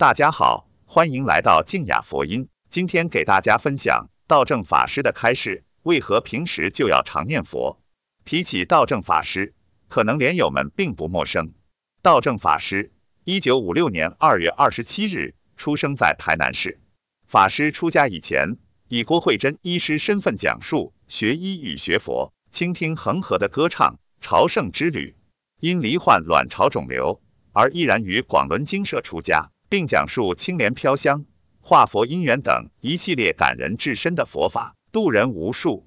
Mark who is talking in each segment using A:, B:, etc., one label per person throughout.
A: 大家好，欢迎来到静雅佛音。今天给大家分享道正法师的开示：为何平时就要常念佛？提起道正法师，可能莲友们并不陌生。道正法师，一九五六年二月二十七日出生在台南市。法师出家以前，以郭惠珍医师身份讲述学医与学佛，倾听恒河的歌唱，朝圣之旅。因罹患卵巢肿瘤，而依然于广伦精舍出家。并讲述青莲飘香、化佛姻缘等一系列感人至深的佛法，度人无数。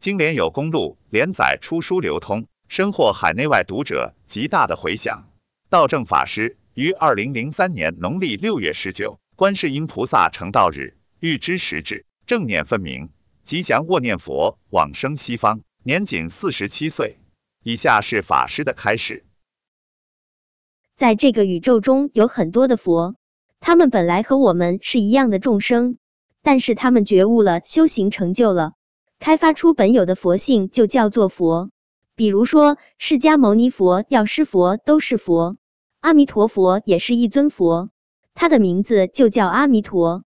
A: 《经莲有公路》连载出书流通，深获海内外读者极大的回响。道正法师于二零零三年农历六月十九，观世音菩萨成道日，欲知时至，正念分明，吉祥卧念佛往生西方，年仅四十七岁。以下是法师的开始。
B: 在这个宇宙中，有很多的佛。他们本来和我们是一样的众生，但是他们觉悟了，修行成就了，开发出本有的佛性，就叫做佛。比如说，释迦牟尼佛、药师佛都是佛，阿弥陀佛也是一尊佛，他的名字就叫阿弥陀。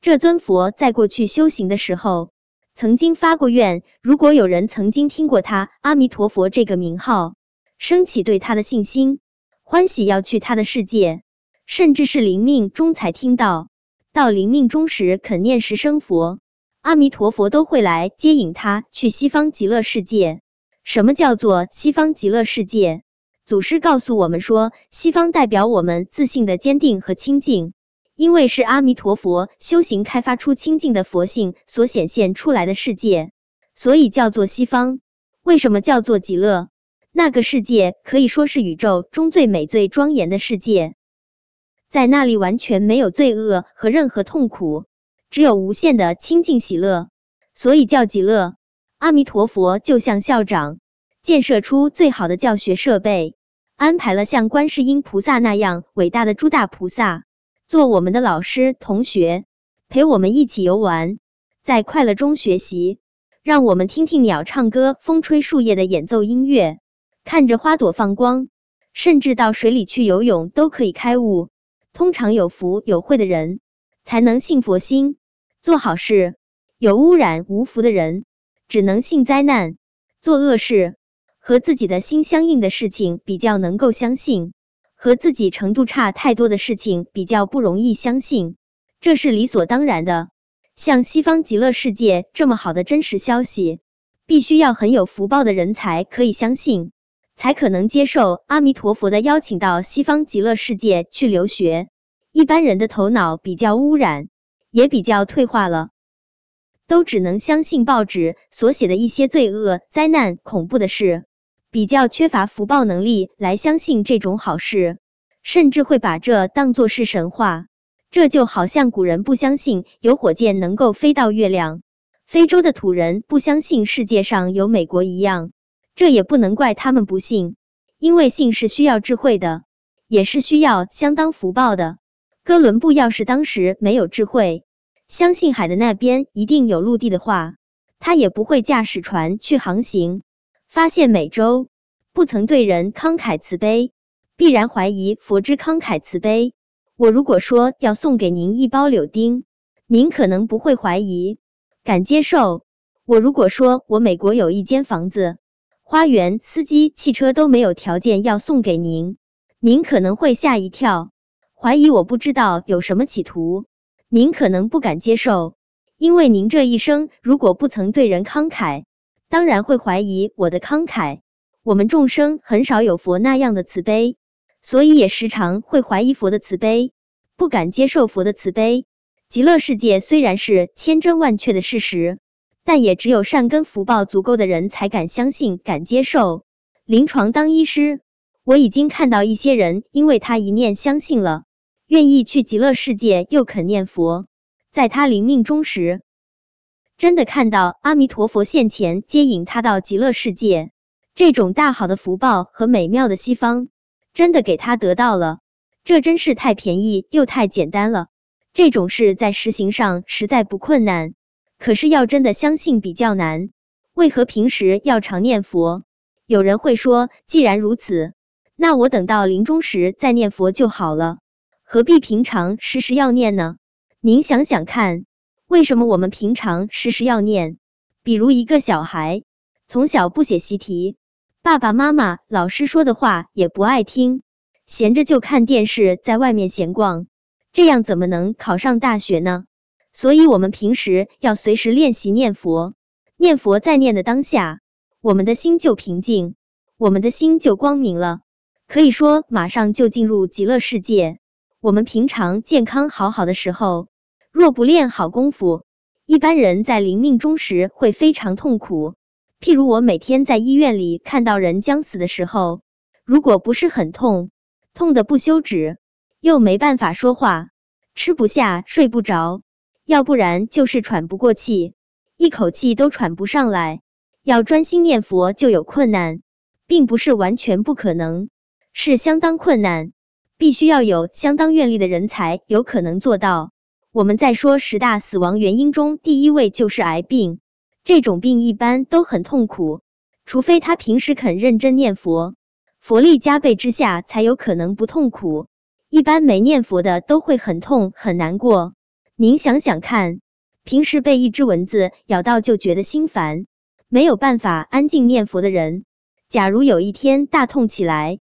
B: 这尊佛在过去修行的时候，曾经发过愿：如果有人曾经听过他阿弥陀佛这个名号，升起对他的信心，欢喜要去他的世界。甚至是临命终才听到，到临命终时肯念十声佛阿弥陀佛，都会来接引他去西方极乐世界。什么叫做西方极乐世界？祖师告诉我们说，西方代表我们自信的坚定和清净，因为是阿弥陀佛修行开发出清净的佛性所显现出来的世界，所以叫做西方。为什么叫做极乐？那个世界可以说是宇宙中最美、最庄严的世界。在那里完全没有罪恶和任何痛苦，只有无限的清净喜乐，所以叫极乐。阿弥陀佛就像校长，建设出最好的教学设备，安排了像观世音菩萨那样伟大的诸大菩萨做我们的老师同学，陪我们一起游玩，在快乐中学习。让我们听听鸟唱歌，风吹树叶的演奏音乐，看着花朵放光，甚至到水里去游泳都可以开悟。通常有福有慧的人才能信佛心，做好事；有污染无福的人只能信灾难，做恶事。和自己的心相应的事情比较能够相信，和自己程度差太多的事情比较不容易相信。这是理所当然的。像西方极乐世界这么好的真实消息，必须要很有福报的人才可以相信。才可能接受阿弥陀佛的邀请到西方极乐世界去留学。一般人的头脑比较污染，也比较退化了，都只能相信报纸所写的一些罪恶、灾难、恐怖的事，比较缺乏福报能力来相信这种好事，甚至会把这当作是神话。这就好像古人不相信有火箭能够飞到月亮，非洲的土人不相信世界上有美国一样。这也不能怪他们不信，因为信是需要智慧的，也是需要相当福报的。哥伦布要是当时没有智慧，相信海的那边一定有陆地的话，他也不会驾驶船去航行，发现美洲。不曾对人慷慨慈悲，必然怀疑佛之慷慨慈悲。我如果说要送给您一包柳丁，您可能不会怀疑，敢接受。我如果说我美国有一间房子。花园、司机、汽车都没有条件要送给您，您可能会吓一跳，怀疑我不知道有什么企图。您可能不敢接受，因为您这一生如果不曾对人慷慨，当然会怀疑我的慷慨。我们众生很少有佛那样的慈悲，所以也时常会怀疑佛的慈悲，不敢接受佛的慈悲。极乐世界虽然是千真万确的事实。但也只有善根福报足够的人才敢相信、敢接受。临床当医师，我已经看到一些人因为他一念相信了，愿意去极乐世界，又肯念佛，在他临命终时，真的看到阿弥陀佛现前接引他到极乐世界。这种大好的福报和美妙的西方，真的给他得到了。这真是太便宜又太简单了。这种事在实行上实在不困难。可是要真的相信比较难，为何平时要常念佛？有人会说，既然如此，那我等到临终时再念佛就好了，何必平常时时要念呢？您想想看，为什么我们平常时时要念？比如一个小孩，从小不写习题，爸爸妈妈、老师说的话也不爱听，闲着就看电视，在外面闲逛，这样怎么能考上大学呢？所以，我们平时要随时练习念佛，念佛在念的当下，我们的心就平静，我们的心就光明了。可以说，马上就进入极乐世界。我们平常健康好好的时候，若不练好功夫，一般人在临命终时会非常痛苦。譬如我每天在医院里看到人将死的时候，如果不是很痛，痛的不休止，又没办法说话，吃不下，睡不着。要不然就是喘不过气，一口气都喘不上来，要专心念佛就有困难，并不是完全不可能，是相当困难，必须要有相当愿力的人才有可能做到。我们在说十大死亡原因中第一位就是癌病，这种病一般都很痛苦，除非他平时肯认真念佛，佛力加倍之下才有可能不痛苦。一般没念佛的都会很痛很难过。您想想看，平时被一只蚊子咬到就觉得心烦，没有办法安静念佛的人，假如有一天大痛起来，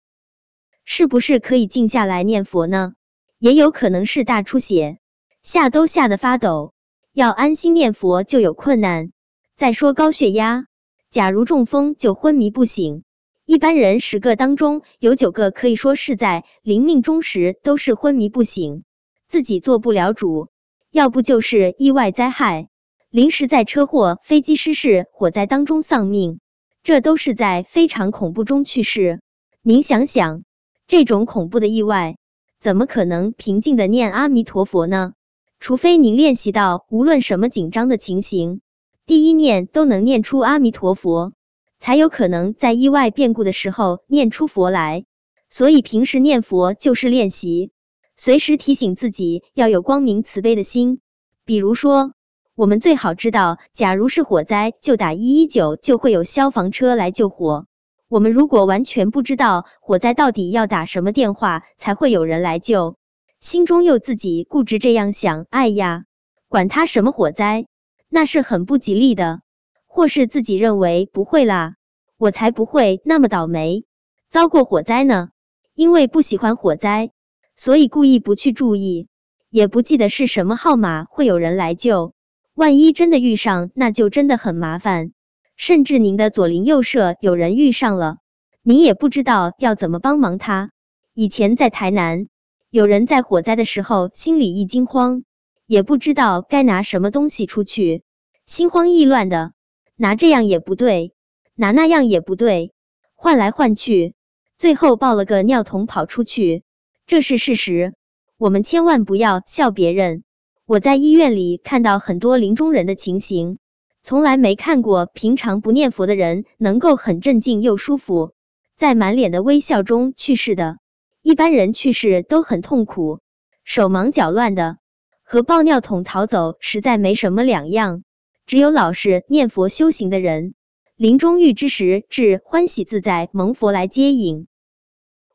B: 是不是可以静下来念佛呢？也有可能是大出血，吓都吓得发抖，要安心念佛就有困难。再说高血压，假如中风就昏迷不醒，一般人十个当中有九个可以说是在临命终时都是昏迷不醒，自己做不了主。要不就是意外灾害，临时在车祸、飞机失事、火灾当中丧命，这都是在非常恐怖中去世。您想想，这种恐怖的意外，怎么可能平静的念阿弥陀佛呢？除非您练习到无论什么紧张的情形，第一念都能念出阿弥陀佛，才有可能在意外变故的时候念出佛来。所以平时念佛就是练习。随时提醒自己要有光明慈悲的心，比如说，我们最好知道，假如是火灾，就打一一九，就会有消防车来救火。我们如果完全不知道火灾到底要打什么电话才会有人来救，心中又自己固执这样想：哎呀，管他什么火灾，那是很不吉利的。或是自己认为不会啦，我才不会那么倒霉遭过火灾呢，因为不喜欢火灾。所以故意不去注意，也不记得是什么号码会有人来救。万一真的遇上，那就真的很麻烦。甚至您的左邻右舍有人遇上了，您也不知道要怎么帮忙他。以前在台南，有人在火灾的时候心里一惊慌，也不知道该拿什么东西出去，心慌意乱的，拿这样也不对，拿那样也不对，换来换去，最后抱了个尿桶跑出去。这是事实，我们千万不要笑别人。我在医院里看到很多临终人的情形，从来没看过平常不念佛的人能够很镇静又舒服，在满脸的微笑中去世的。一般人去世都很痛苦，手忙脚乱的，和抱尿桶逃走实在没什么两样。只有老实念佛修行的人，临终遇之时至欢喜自在，蒙佛来接引。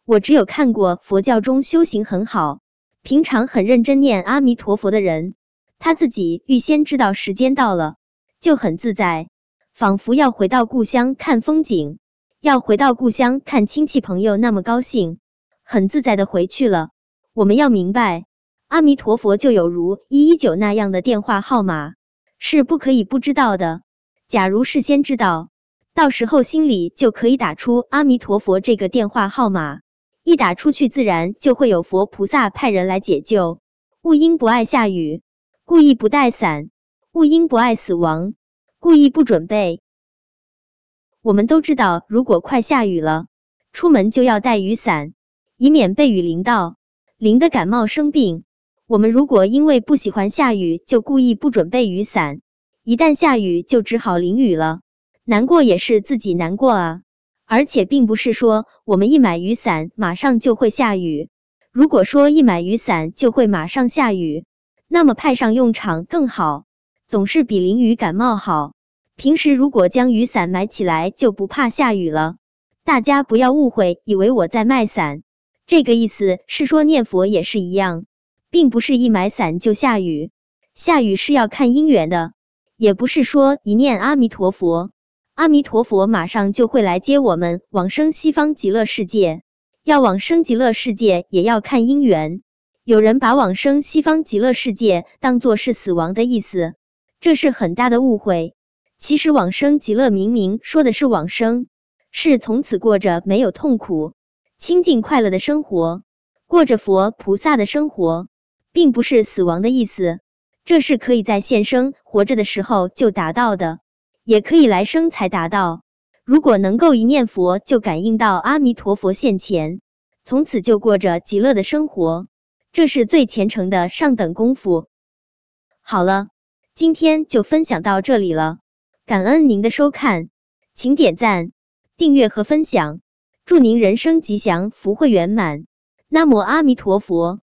B: 我只有看过佛教中修行很好、平常很认真念阿弥陀佛的人，他自己预先知道时间到了就很自在，仿佛要回到故乡看风景，要回到故乡看亲戚朋友，那么高兴，很自在的回去了。我们要明白，阿弥陀佛就有如一一九那样的电话号码，是不可以不知道的。假如事先知道，到时候心里就可以打出阿弥陀佛这个电话号码。一打出去，自然就会有佛菩萨派人来解救。勿因不爱下雨，故意不带伞；勿因不爱死亡，故意不准备。我们都知道，如果快下雨了，出门就要带雨伞，以免被雨淋到，淋得感冒生病。我们如果因为不喜欢下雨，就故意不准备雨伞，一旦下雨就只好淋雨了，难过也是自己难过啊。而且并不是说我们一买雨伞马上就会下雨。如果说一买雨伞就会马上下雨，那么派上用场更好，总是比淋雨感冒好。平时如果将雨伞买起来，就不怕下雨了。大家不要误会，以为我在卖伞。这个意思是说念佛也是一样，并不是一买伞就下雨，下雨是要看因缘的，也不是说一念阿弥陀佛。阿弥陀佛，马上就会来接我们往生西方极乐世界。要往生极乐世界，也要看因缘。有人把往生西方极乐世界当做是死亡的意思，这是很大的误会。其实往生极乐明明说的是往生，是从此过着没有痛苦、清净快乐的生活，过着佛菩萨的生活，并不是死亡的意思。这是可以在现生活着的时候就达到的。也可以来生才达到。如果能够一念佛就感应到阿弥陀佛现前，从此就过着极乐的生活，这是最虔诚的上等功夫。好了，今天就分享到这里了，感恩您的收看，请点赞、订阅和分享，祝您人生吉祥、福慧圆满！那么阿弥陀佛。